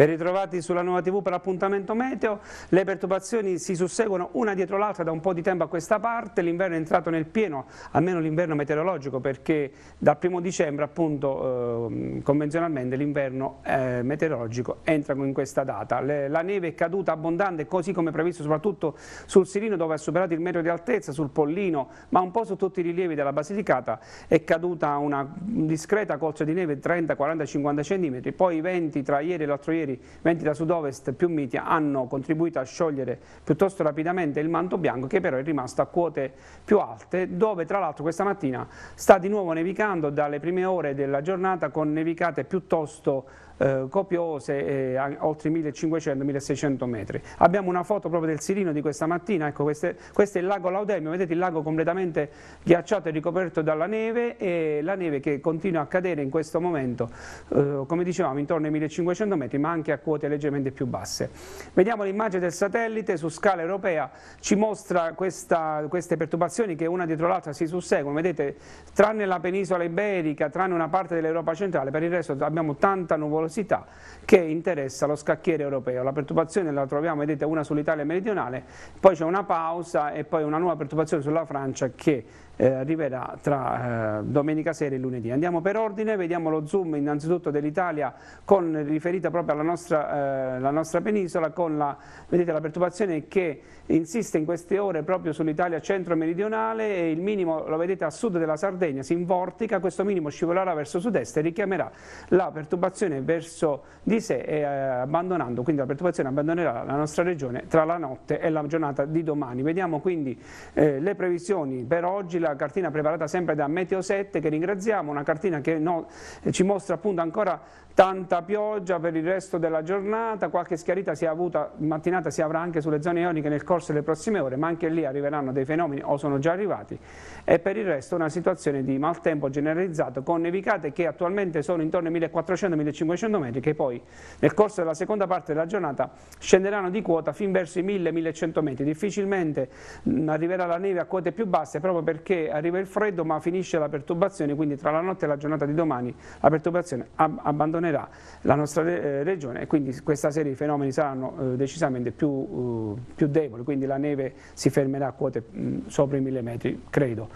Ben ritrovati sulla nuova TV per l'appuntamento meteo. Le perturbazioni si susseguono una dietro l'altra da un po' di tempo a questa parte. L'inverno è entrato nel pieno, almeno l'inverno meteorologico, perché dal primo dicembre appunto eh, convenzionalmente l'inverno eh, meteorologico entra in questa data. Le, la neve è caduta abbondante così come previsto soprattutto sul Sirino dove ha superato il metro di altezza, sul Pollino, ma un po' su tutti i rilievi della Basilicata è caduta una discreta colcia di neve 30, 40, 50 cm. Poi i venti tra ieri e l'altro ieri cantieri, venti da sud-ovest più miti, hanno contribuito a sciogliere piuttosto rapidamente il manto bianco che però è rimasto a quote più alte, dove tra l'altro questa mattina sta di nuovo nevicando dalle prime ore della giornata con nevicate piuttosto eh, copiose eh, a, oltre 1500-1600 metri. Abbiamo una foto proprio del Sirino di questa mattina, ecco, queste, questo è il lago Laudemio, vedete il lago completamente ghiacciato e ricoperto dalla neve e la neve che continua a cadere in questo momento, eh, come dicevamo, intorno ai 1500 metri ma anche a quote leggermente più basse. Vediamo l'immagine del satellite su scala europea, ci mostra questa, queste perturbazioni che una dietro l'altra si susseguono, vedete tranne la penisola iberica, tranne una parte dell'Europa centrale, per il resto abbiamo tanta nuvolosità curiosità che interessa lo scacchiere europeo. La perturbazione la troviamo, vedete, una sull'Italia meridionale, poi c'è una pausa e poi una nuova perturbazione sulla Francia che eh, arriverà tra eh, domenica sera e lunedì. Andiamo per ordine, vediamo lo zoom innanzitutto dell'Italia con, riferita proprio alla nostra, eh, nostra penisola con la, vedete, la perturbazione che insiste in queste ore proprio sull'Italia centro-meridionale e il minimo lo vedete a sud della Sardegna si invortica, questo minimo scivolerà verso sud-est e richiamerà la perturbazione verso verso di sé e eh, abbandonando, quindi la perturbazione abbandonerà la nostra regione tra la notte e la giornata di domani. Vediamo quindi eh, le previsioni per oggi, la cartina preparata sempre da Meteo 7 che ringraziamo, una cartina che no, eh, ci mostra appunto ancora tanta pioggia per il resto della giornata, qualche schiarita si è avuta, mattinata si avrà anche sulle zone ioniche nel corso delle prossime ore, ma anche lì arriveranno dei fenomeni o sono già arrivati e per il resto una situazione di maltempo generalizzato con nevicate che attualmente sono intorno ai 1400-1500 1.100 m, che poi nel corso della seconda parte della giornata scenderanno di quota fin verso i 1.000-1.100 metri, Difficilmente mm, arriverà la neve a quote più basse proprio perché arriva il freddo ma finisce la perturbazione, quindi tra la notte e la giornata di domani la perturbazione ab abbandonerà la nostra re eh, regione e quindi questa serie di fenomeni saranno eh, decisamente più, eh, più, deboli, quindi la neve si fermerà a quote mh, mm, sopra i 1.000 metri, credo.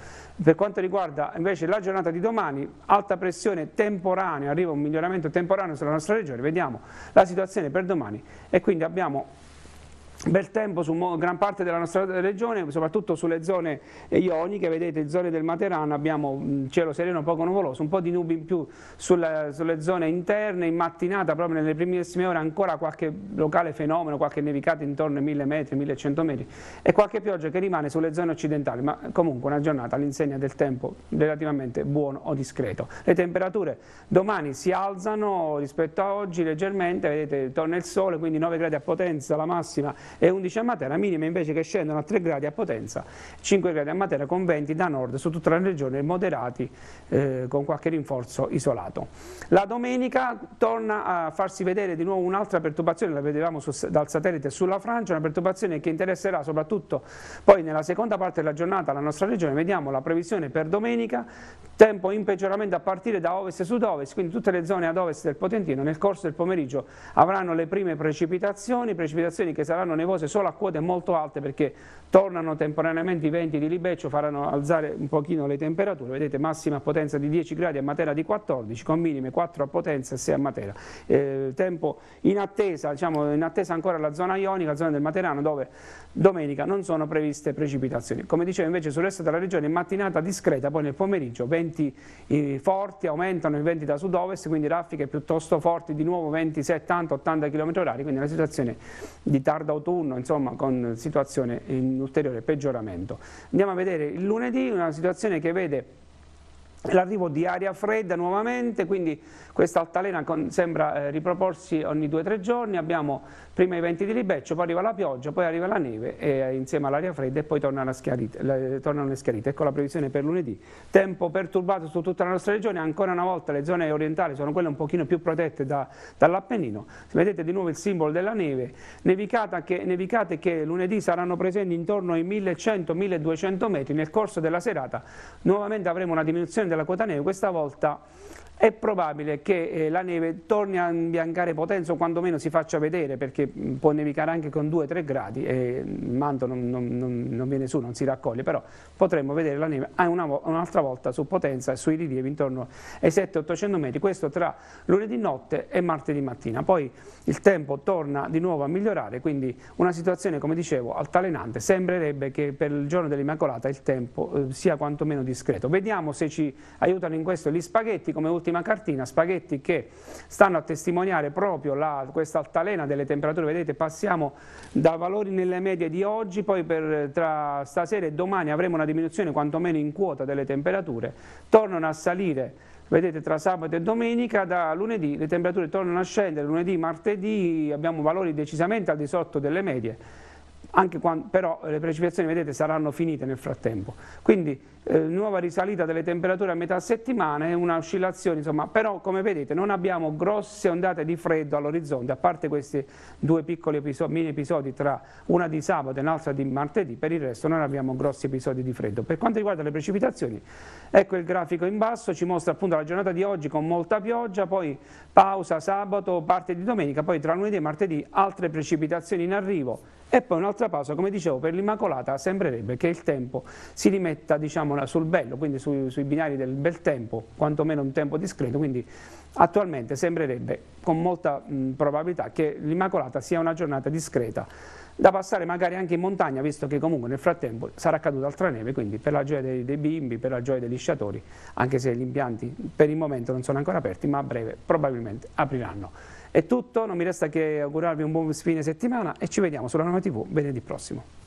Per quanto riguarda invece la giornata di domani, alta pressione temporanea, arriva un miglioramento temporaneo sulla nostra regione, vediamo la situazione per domani e quindi abbiamo bel tempo su gran parte della nostra regione, soprattutto sulle zone ioniche, vedete zone del Materano abbiamo cielo sereno poco nuvoloso, un po' di nubi in più sulla, sulle zone interne, in mattinata proprio nelle primissime ore ancora qualche locale fenomeno, qualche nevicata intorno ai 1000 metri, 1100 metri e qualche pioggia che rimane sulle zone occidentali, ma comunque una giornata all'insegna del tempo relativamente buono o discreto. Le temperature domani si alzano rispetto a oggi leggermente, vedete torna il sole, quindi 9 gradi a potenza la massima e 11 a Matera, minime invece che scendono a 3 gradi a potenza, 5 gradi a Matera con venti da nord su tutta la regione moderati eh, con qualche rinforzo isolato. La domenica torna a farsi vedere di nuovo un'altra perturbazione, la vedevamo su, dal satellite sulla Francia, una perturbazione che interesserà soprattutto poi nella seconda parte della giornata la nostra regione, vediamo la previsione per domenica, tempo in peggioramento a partire da ovest e sud-ovest, quindi tutte le zone ad ovest del Potentino nel corso del pomeriggio avranno le prime precipitazioni, precipitazioni che saranno saranno nevose solo a quote molto alte perché tornano temporaneamente i venti di Libeccio, faranno alzare un pochino le temperature, vedete massima potenza di 10 gradi a Matera di 14, con minime 4 a potenza e 6 a Matera. Eh, tempo in attesa, diciamo, in attesa ancora la zona ionica, la zona del Materano, dove domenica non sono previste precipitazioni. Come dicevo invece sul resto della regione mattinata discreta, poi nel pomeriggio venti eh, forti, aumentano i venti da sud-ovest, quindi raffiche piuttosto forti, di nuovo 20, 70, 80 km h quindi una situazione di tardo autunno autunno, insomma con situazione in ulteriore peggioramento. Andiamo a vedere il lunedì, una situazione che vede L'arrivo di aria fredda nuovamente, quindi questa altalena sembra eh, riproporsi ogni 2-3 giorni, abbiamo prima i venti di ribeccio, poi arriva la pioggia, poi arriva la neve e, eh, insieme all'aria fredda e poi tornano, schiarite, le, eh, tornano le schiarite. Ecco la previsione per lunedì. Tempo perturbato su tutta la nostra regione, ancora una volta le zone orientali sono quelle un pochino più protette da, dall'Appennino. Vedete di nuovo il simbolo della neve, che, nevicate che lunedì saranno presenti intorno ai 1100-1200 metri, nel corso della serata nuovamente avremo una diminuzione della quota neve, questa volta è probabile che eh, la neve torni a imbiancare potenza o quantomeno si faccia vedere perché mm, può nevicare anche con 2-3 gradi e mm, il manto non, non, non, non, viene su, non si raccoglie, però potremmo vedere la neve un'altra un volta su potenza e sui rilievi intorno ai 7-800 metri, questo tra lunedì notte e martedì mattina. Poi il tempo torna di nuovo a migliorare, quindi una situazione come dicevo altalenante, sembrerebbe che per il giorno dell'Immacolata il tempo eh, sia quantomeno discreto. Vediamo se ci aiutano in questo gli spaghetti come ultimo l'ultima cartina, spaghetti che stanno a testimoniare proprio questa altalena delle temperature, vedete passiamo da valori nelle medie di oggi, poi per, tra stasera e domani avremo una diminuzione quantomeno in quota delle temperature, tornano a salire Vedete tra sabato e domenica, da lunedì le temperature tornano a scendere, lunedì, martedì abbiamo valori decisamente al di sotto delle medie anche quando, però le precipitazioni vedete saranno finite nel frattempo. Quindi eh, nuova risalita delle temperature a metà settimana una oscillazione, insomma, però come vedete non abbiamo grosse ondate di freddo all'orizzonte, a parte questi due piccoli episodi, mini episodi tra una di sabato e un'altra di martedì, per il resto non abbiamo grossi episodi di freddo. Per quanto riguarda le precipitazioni, ecco il grafico in basso, ci mostra appunto la giornata di oggi con molta pioggia, poi pausa sabato, parte di domenica, poi tra lunedì e martedì altre precipitazioni in arrivo e poi un'altra pausa, come dicevo, per l'Immacolata sembrerebbe che il tempo si rimetta diciamo, sul bello, quindi su, sui binari del bel tempo, quantomeno un tempo discreto, quindi attualmente sembrerebbe con molta mh, probabilità che l'Immacolata sia una giornata discreta da passare magari anche in montagna, visto che comunque nel frattempo sarà caduta altra neve, quindi per la gioia dei, dei bimbi, per la gioia degli sciatori, anche se gli impianti per il momento non sono ancora aperti, ma a breve probabilmente apriranno. È tutto, non mi resta che augurarvi un buon fine settimana e ci vediamo sulla nuova TV venerdì prossimo.